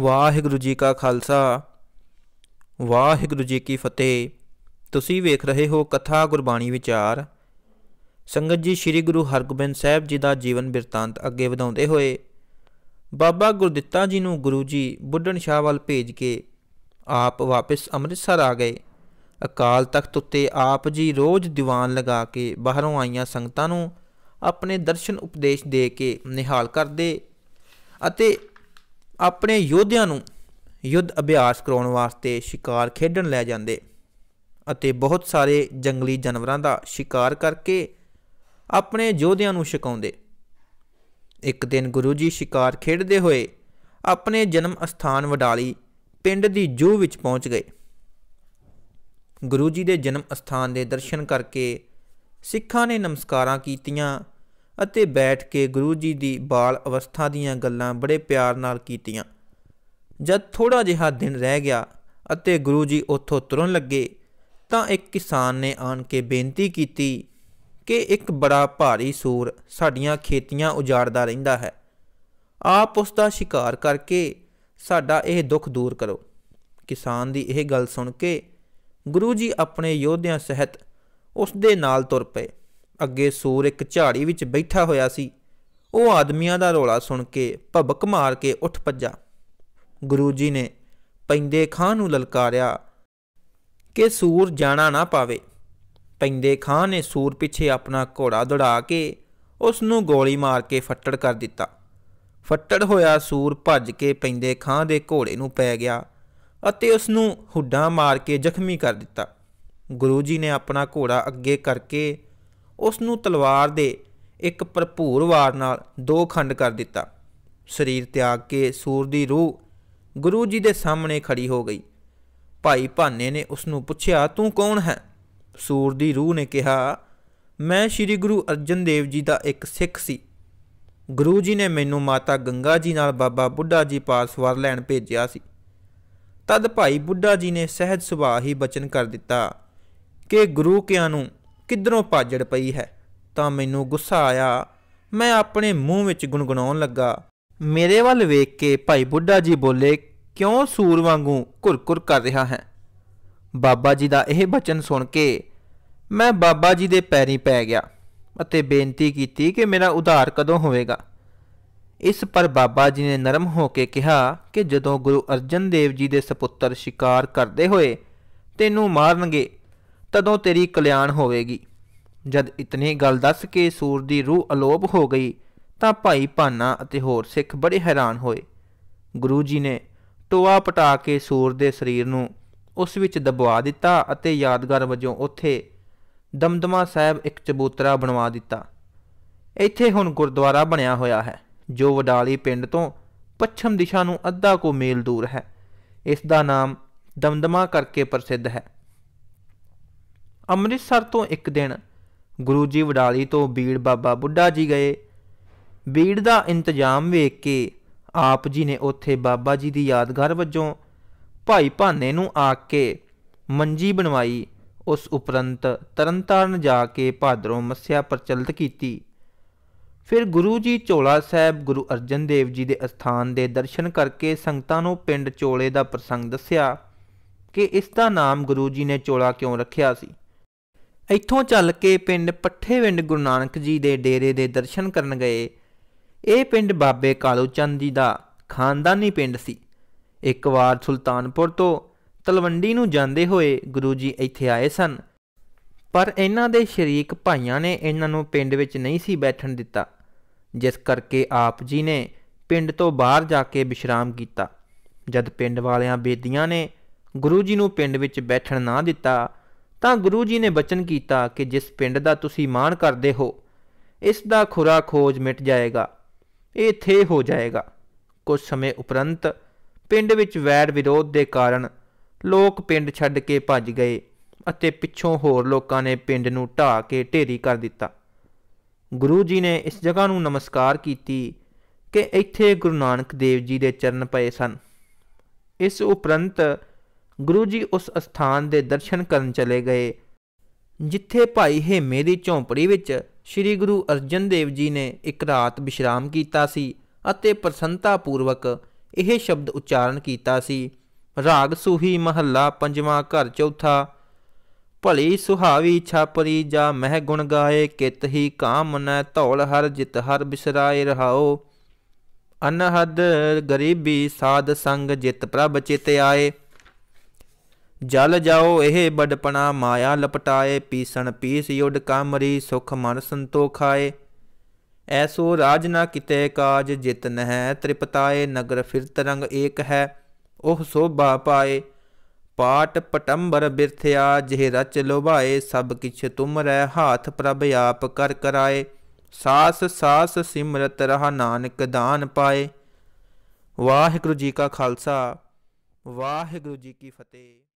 ਵਾਹਿਗੁਰੂ ਜੀ ਕਾ ਖਾਲਸਾ ਵਾਹਿਗੁਰੂ ਜੀ ਕੀ ਫਤਿਹ ਤੁਸੀਂ ਵੇਖ ਰਹੇ ਹੋ ਕਥਾ ਗੁਰਬਾਣੀ ਵਿਚਾਰ ਸੰਗਤ ਜੀ ਸ੍ਰੀ ਗੁਰੂ ਹਰਗੋਬਿੰਦ ਸਾਹਿਬ ਜੀ ਦਾ ਜੀਵਨ ਬਿਰਤਾਂਤ ਅੱਗੇ ਵਧਾਉਂਦੇ ਹੋਏ ਬਾਬਾ ਗੁਰਦਿੱਤਾ ਜੀ ਨੂੰ ਗੁਰੂ ਜੀ ਬੁੱਢਣ ਸ਼ਾਹ ਵੱਲ ਭੇਜ ਕੇ ਆਪ ਵਾਪਸ ਅੰਮ੍ਰਿਤਸਰ ਆ ਗਏ ਅਕਾਲ ਤਖਤ ਉੱਤੇ ਆਪ ਜੀ ਰੋਜ਼ ਦੀਵਾਨ ਲਗਾ ਕੇ ਬਾਹਰੋਂ ਆਈਆਂ ਸੰਗਤਾਂ ਨੂੰ ਆਪਣੇ ਦਰਸ਼ਨ ਉਪਦੇਸ਼ ਦੇ ਕੇ ਨਿਹਾਲ ਕਰਦੇ ਅਤੇ ਆਪਣੇ ਯੋਧਿਆਂ ਨੂੰ ਯੁੱਧ ਅਭਿਆਸ ਕਰਾਉਣ ਵਾਸਤੇ ਸ਼ਿਕਾਰ ਖੇਡਣ ਲੈ ਜਾਂਦੇ ਅਤੇ ਬਹੁਤ ਸਾਰੇ ਜੰਗਲੀ ਜਾਨਵਰਾਂ ਦਾ ਸ਼ਿਕਾਰ ਕਰਕੇ ਆਪਣੇ ਯੋਧਿਆਂ ਨੂੰ ਸ਼ਿਕਾਉਂਦੇ ਇੱਕ ਦਿਨ ਗੁਰੂ ਜੀ ਸ਼ਿਕਾਰ ਖੇਡਦੇ ਹੋਏ ਆਪਣੇ ਜਨਮ ਸਥਾਨ ਵਡਾਲੀ ਪਿੰਡ ਦੀ ਜੂ ਵਿੱਚ ਪਹੁੰਚ ਗਏ ਗੁਰੂ ਜੀ ਦੇ ਜਨਮ ਸਥਾਨ ਦੇ ਦਰਸ਼ਨ ਕਰਕੇ ਸਿੱਖਾਂ ਨੇ ਨਮਸਕਾਰਾਂ ਕੀਤੀਆਂ ਅਤੇ ਬੈਠ ਕੇ ਗੁਰੂ ਜੀ ਦੀ ਬਾਲ ਅਵਸਥਾ ਦੀਆਂ ਗੱਲਾਂ ਬੜੇ ਪਿਆਰ ਨਾਲ ਕੀਤੀਆਂ ਜਦ ਥੋੜਾ ਜਿਹਾ ਦਿਨ ਰਹਿ ਗਿਆ ਅਤੇ ਗੁਰੂ ਜੀ ਉੱਥੋਂ ਤੁਰਨ ਲੱਗੇ ਤਾਂ ਇੱਕ ਕਿਸਾਨ ਨੇ ਆਣ ਕੇ ਬੇਨਤੀ ਕੀਤੀ ਕਿ ਇੱਕ ਬੜਾ ਭਾਰੀ ਸੂਰ ਸਾਡੀਆਂ ਖੇਤੀਆਂ ਉਜਾੜਦਾ ਰਹਿੰਦਾ ਹੈ ਆਪ ਉਸ ਦਾ ਸ਼ਿਕਾਰ ਕਰਕੇ ਸਾਡਾ ਇਹ ਦੁੱਖ ਦੂਰ ਕਰੋ ਕਿਸਾਨ ਦੀ ਇਹ ਗੱਲ ਸੁਣ ਕੇ ਗੁਰੂ ਜੀ ਆਪਣੇ ਯੋਧਿਆਂ ਸਹਿਤ ਉਸ ਦੇ ਨਾਲ ਤੁਰ ਪਏ ਅੱਗੇ ਸੂਰ ਇੱਕ ਝਾੜੀ ਵਿੱਚ ਬੈਠਾ ਹੋਇਆ ਸੀ ਉਹ ਆਦਮੀਆਂ ਦਾ ਰੋਲਾ ਸੁਣ ਕੇ ਭਬਕ ਮਾਰ ਕੇ ਉੱਠ ਭੱਜਾ ਗੁਰੂ ਜੀ ਨੇ ਪੈਂਦੇ ਖਾਂ ਨੂੰ ਲਲਕਾਰਿਆ ਕਿ ਸੂਰ ਜਾਣਾ ਨਾ ਪਾਵੇ ਪੈਂਦੇ ਖਾਂ ਨੇ ਸੂਰ ਪਿੱਛੇ ਆਪਣਾ ਘੋੜਾ ਦੌੜਾ ਕੇ ਉਸ ਨੂੰ ਗੋਲੀ ਮਾਰ ਕੇ ਫੱਟੜ ਕਰ ਦਿੱਤਾ ਫੱਟੜ ਹੋਇਆ ਸੂਰ ਭੱਜ ਕੇ ਪੈਂਦੇ ਖਾਂ ਦੇ ਘੋੜੇ ਨੂੰ ਪੈ ਗਿਆ ਅਤੇ ਉਸ ਨੂੰ ਹੁੱਡਾਂ ਮਾਰ ਕੇ ਜ਼ਖਮੀ ਕਰ ਦਿੱਤਾ ਗੁਰੂ ਜੀ ਨੇ ਆਪਣਾ ਘੋੜਾ ਅੱਗੇ ਕਰਕੇ ਉਸ ਨੂੰ ਤਲਵਾਰ ਦੇ ਇੱਕ ਭਰਪੂਰ ਵਾਰ ਨਾਲ ਦੋ ਖੰਡ ਕਰ ਦਿੱਤਾ ਸਰੀਰ ਤਿਆਗ ਕੇ ਸੂਰ ਦੀ ਰੂਹ ਗੁਰੂ ਜੀ ਦੇ ਸਾਹਮਣੇ ਖੜੀ ਹੋ ਗਈ ਭਾਈ ਭਾਨੇ ਨੇ ਉਸ ਨੂੰ ਪੁੱਛਿਆ ਤੂੰ ਕੌਣ ਹੈ ਸੂਰ ਦੀ ਰੂਹ ਨੇ ਕਿਹਾ ਮੈਂ ਸ੍ਰੀ ਗੁਰੂ ਅਰਜਨ ਦੇਵ ਜੀ ਦਾ ਇੱਕ ਸਿੱਖ ਸੀ ਗੁਰੂ ਜੀ ਨੇ ਮੈਨੂੰ ਮਾਤਾ ਗੰਗਾ ਜੀ ਨਾਲ ਬਾਬਾ ਬੁੱਢਾ ਜੀ ਪਾਸ ਵਰ ਲੈਣ ਭੇਜਿਆ ਸੀ ਤਦ ਭਾਈ ਬੁੱਢਾ ਜੀ ਨੇ ਸਹਿਜ ਸੁਭਾਅ ਹੀ ਬਚਨ ਕਰ ਦਿੱਤਾ ਕਿ ਗੁਰੂ ਕਿਆਂ ਨੂੰ ਕਿੱਧਰੋਂ ਪਾਜੜ ਪਈ ਹੈ ਤਾਂ ਮੈਨੂੰ ਗੁੱਸਾ ਆਇਆ ਮੈਂ ਆਪਣੇ ਮੂੰਹ ਵਿੱਚ ਗੁੰਗਣਾਉਣ ਲੱਗਾ ਮੇਰੇ ਵੱਲ ਵੇਖ ਕੇ ਭਾਈ ਬੁੱਢਾ ਜੀ ਬੋਲੇ ਕਿਉਂ ਸੂਰ ਵਾਂਗੂ ਘੁਰਕੁਰ ਕਰ ਰਿਹਾ ਹੈ ਬਾਬਾ ਜੀ ਦਾ ਇਹ ਬਚਨ ਸੁਣ ਕੇ ਮੈਂ ਬਾਬਾ ਜੀ ਦੇ ਪੈਰੀਂ ਪੈ ਗਿਆ ਅਤੇ ਬੇਨਤੀ ਕੀਤੀ ਕਿ ਮੇਰਾ ਉਧਾਰ ਕਦੋਂ ਹੋਵੇਗਾ ਇਸ ਪਰ ਬਾਬਾ ਜੀ ਨੇ ਨਰਮ ਹੋ ਕੇ ਕਿਹਾ ਕਿ ਜਦੋਂ ਗੁਰੂ ਅਰਜਨ ਦੇਵ ਜੀ ਦੇ ਸੁਪੁੱਤਰ ਸ਼ਿਕਾਰ ਕਰਦੇ ਹੋਏ ਤੈਨੂੰ ਮਾਰਨਗੇ ਤਦੋਂ ਤੇਰੀ ਕਲਿਆਣ ਹੋਵੇਗੀ ਜਦ ਇਤਨੀ ਗੱਲ ਦੱਸ ਕੇ ਸੂਰ ਦੀ ਰੂਹ ਅਲੋਪ ਹੋ ਗਈ ਤਾਂ ਭਾਈ ਪਾਨਾ ਅਤੇ ਹੋਰ ਸਿੱਖ ਬੜੇ ਹੈਰਾਨ ਹੋਏ ਗੁਰੂ ਜੀ ਨੇ ਟੋਆ ਪਟਾ ਕੇ ਸੂਰ ਦੇ ਸਰੀਰ ਨੂੰ ਉਸ ਵਿੱਚ ਦਬਵਾ ਦਿੱਤਾ ਅਤੇ ਯਾਦਗਾਰ ਵਜੋਂ ਉੱਥੇ ਦਮਦਮਾ ਸਾਹਿਬ ਇੱਕ ਚਬੂਤਰਾ ਬਣਵਾ ਦਿੱਤਾ ਇੱਥੇ ਹੁਣ ਗੁਰਦੁਆਰਾ ਬਣਿਆ ਹੋਇਆ ਹੈ ਜੋ ਵਡਾਲੀ ਪਿੰਡ ਤੋਂ ਪੱਛਮ ਦਿਸ਼ਾ ਨੂੰ ਅੱਧਾ ਕੋ ਮੇਲ ਦੂਰ ਹੈ ਇਸ ਦਾ ਨਾਮ ਦਮਦਮਾ ਕਰਕੇ ਪ੍ਰਸਿੱਧ ਹੈ ਅੰਮ੍ਰਿਤਸਰ ਤੋਂ ਇੱਕ ਦਿਨ ਗੁਰੂ ਜੀ ਵਡਾਲੀ ਤੋਂ ਬੀੜ ਬਾਬਾ ਬੁੱਢਾ ਜੀ ਗਏ ਬੀੜ ਦਾ ਇੰਤਜ਼ਾਮ ਵੇਖ ਕੇ ਆਪ ਜੀ ਨੇ ਉੱਥੇ ਬਾਬਾ ਜੀ ਦੀ ਯਾਦਗਾਰ ਵੱਜੋਂ ਭਾਈ ਭਾਨੇ ਨੂੰ ਆ ਕੇ ਮੰਜੀ ਬਣਵਾਈ ਉਸ ਉਪਰੰਤ ਤਰਨਤਾਰਨ ਜਾ ਕੇ ਭਾਦਰੋਂ ਮੱਸਿਆ ਪ੍ਰਚਲਿਤ ਕੀਤੀ ਫਿਰ ਗੁਰੂ ਜੀ ਚੋਲਾ ਸਾਹਿਬ ਗੁਰੂ ਅਰਜਨ ਦੇਵ ਜੀ ਦੇ ਅਸਥਾਨ ਦੇ ਦਰਸ਼ਨ ਕਰਕੇ ਸੰਗਤਾਂ ਨੂੰ ਪਿੰਡ ਚੋਲੇ ਦਾ ਪ੍ਰਸੰਗ ਦੱਸਿਆ ਕਿ ਇਸ ਦਾ ਨਾਮ ਗੁਰੂ ਜੀ ਨੇ ਚੋਲਾ ਕਿਉਂ ਰੱਖਿਆ ਸੀ ਇੱਥੋਂ ਚੱਲ ਕੇ ਪਿੰਡ ਪੱਠੇਵਿੰਡ ਗੁਰੂ ਨਾਨਕ ਜੀ ਦੇ ਡੇਰੇ ਦੇ ਦਰਸ਼ਨ ਕਰਨ ਗਏ ਇਹ ਪਿੰਡ ਬਾਬੇ ਕਾਲੂ ਚੰਦ ਜੀ ਦਾ ਖਾਨਦਾਨੀ ਪਿੰਡ ਸੀ ਇੱਕ ਵਾਰ ਸੁਲਤਾਨਪੁਰ ਤੋਂ ਤਲਵੰਡੀ ਨੂੰ ਜਾਂਦੇ ਹੋਏ ਗੁਰੂ ਜੀ ਇੱਥੇ ਆਏ ਸਨ ਪਰ ਇਹਨਾਂ ਦੇ ਸ਼ਰੀਕ ਭਾਈਆਂ ਨੇ ਇਹਨਾਂ ਨੂੰ ਪਿੰਡ ਵਿੱਚ ਨਹੀਂ ਸੀ ਬੈਠਣ ਦਿੱਤਾ ਜਿਸ ਕਰਕੇ ਆਪ ਜੀ ਨੇ ਪਿੰਡ ਤੋਂ ਬਾਹਰ ਜਾ ਕੇ ਵਿਸ਼ਰਾਮ ਕੀਤਾ ਜਦ ਪਿੰਡ ਵਾਲਿਆਂ ਬੇਦੀਆਂ ਨੇ ਗੁਰੂ ਜੀ ਨੂੰ ਪਿੰਡ ਵਿੱਚ ਬੈਠਣ ਨਾ ਦਿੱਤਾ ਤਾਂ ਗੁਰੂ ਜੀ ਨੇ ਬਚਨ ਕੀਤਾ ਕਿ ਜਿਸ ਪਿੰਡ ਦਾ ਤੁਸੀਂ ਮਾਣ ਕਰਦੇ ਹੋ ਇਸ ਦਾ ਖੁਰਾ ਖੋਜ ਮਿਟ ਜਾਏਗਾ ਇਹ ਥੇ ਹੋ ਜਾਏਗਾ ਕੁਝ ਸਮੇਂ ਉਪਰੰਤ ਪਿੰਡ ਵਿੱਚ ਵੈਰ ਵਿਰੋਧ ਦੇ ਕਾਰਨ ਲੋਕ ਪਿੰਡ ਛੱਡ ਕੇ ਭੱਜ ਗਏ ਅਤੇ ਪਿੱਛੋਂ ਹੋਰ ਲੋਕਾਂ ਨੇ ਪਿੰਡ ਨੂੰ ਢਾ ਕੇ ਢੇਰੀ ਕਰ ਦਿੱਤਾ ਗੁਰੂ ਜੀ ਨੇ ਇਸ ਜਗ੍ਹਾ ਨੂੰ ਨਮਸਕਾਰ ਕੀਤੀ ਕਿ ਇੱਥੇ ਗੁਰੂ ਨਾਨਕ ਦੇਵ ਜੀ ਦੇ ਚਰਨ ਪਏ ਸਨ ਇਸ ਉਪਰੰਤ ਗੁਰੂ ਜੀ ਉਸ ਸਥਾਨ ਦੇ ਦਰਸ਼ਨ ਕਰਨ ਚਲੇ ਗਏ ਜਿੱਥੇ ਭਾਈ ਹੇਮੇ ਦੀ ਝੌਂਪੜੀ ਵਿੱਚ ਸ੍ਰੀ ਗੁਰੂ ਅਰਜਨ ਦੇਵ ਜੀ ਨੇ ਇੱਕ ਰਾਤ ਵਿਸ਼ਰਾਮ ਕੀਤਾ ਸੀ ਅਤੇ ਪ੍ਰਸੰਤਾ ਪੂਰਵਕ ਇਹ ਸ਼ਬਦ ਉਚਾਰਨ ਕੀਤਾ ਸੀ ਰਾਗ ਸੁਹੀ ਮਹੱਲਾ ਪੰਜਵਾਂ ਘਰ ਚੌਥਾ ਭਲੀ ਸੁਹਾਵੀ ਛਾਪਰੀ ਜਾ ਮਹਿ ਗੁਣ ਗਾਏ ਕਿਤ ਹੀ ਕਾਮਨਾ ਧੌਲ ਹਰ ਜਿਤ ਹਰ ਬਿਸਰਾਏ ਰਹਾਓ ਅਨਹਦ ਗਰੀਬੀ ਸਾਧ ਸੰਗ ਜਿਤ ਪ੍ਰਭ ਚਿਤ ਆਏ ਜਲ ਜਾਓ ਇਹ ਬਡਪਣਾ ਮਾਇਆ ਲਪਟਾਏ ਪੀਸਣ ਪੀਸ ਯੁੱਡ ਕਾਮਰੀ ਸੁਖ ਮਨ ਸੰਤੋਖਾਏ ਐਸੋ ਰਾਜ ਨਾ ਕਿਤੇ ਕਾਜ ਜਿਤ ਨਹਿ ਤ੍ਰਿਪਤਾਏ ਨਗਰ ਫਿਰ ਤਰੰਗ ਏਕ ਹੈ ਉਹ ਸੋਭਾ ਪਾਏ ਪਾਟ ਪਟੰਬਰ ਬਿਰਥਿਆ ਜਿਹ ਰਚ ਲੋਭਾਏ ਸਭ ਕਿਛ ਤੁਮ ਰਹਿ ਹਾਥ ਪ੍ਰਭ ਆਪ ਕਰ ਕਰਾਏ ਸਾਸ ਸਾਸ ਸਿਮਰਤ ਰਹਾ ਨਾਨਕ ਦਾਨ ਪਾਏ ਵਾਹਿਗੁਰੂ ਜੀ ਕਾ ਖਾਲਸਾ ਵਾਹਿਗੁਰੂ ਜੀ ਕੀ ਫਤਿਹ